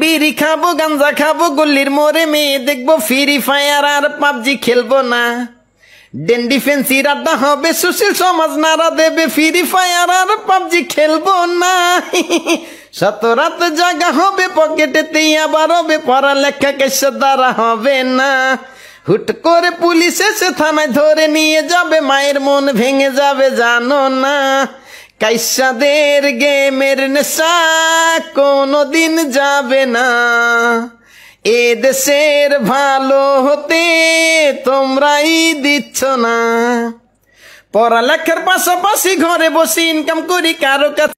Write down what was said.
বিড়ি খাবো গাঞ্জা খাবো গল্লির মোরে মেয়ে দেখবো ফ্রি ফায়ার আর পাবজি খেলবো না ডেন্ডি ফেন্সি আড্ডা হবে সুশীল সমাজ নারা দেবে ফ্রি ফায়ার আর পাবজি খেলবো না শত রাত জাগা হবে পকেটে তেই আবার হবে পড়ালেখা কেসে দ্বারা হবে না হুট করে পুলিশ এসে থানায় ধরে নিয়ে যাবে মায়ের মন ভেঙে যাবে জানো না কাইসাদের গেমের নেশা দিন যাবে না এ দেশের ভালো হতে তোমরাই দিচ্ছ না পড়ালেখার পাশাপাশি ঘরে বসে ইনকাম করি কারো কাছে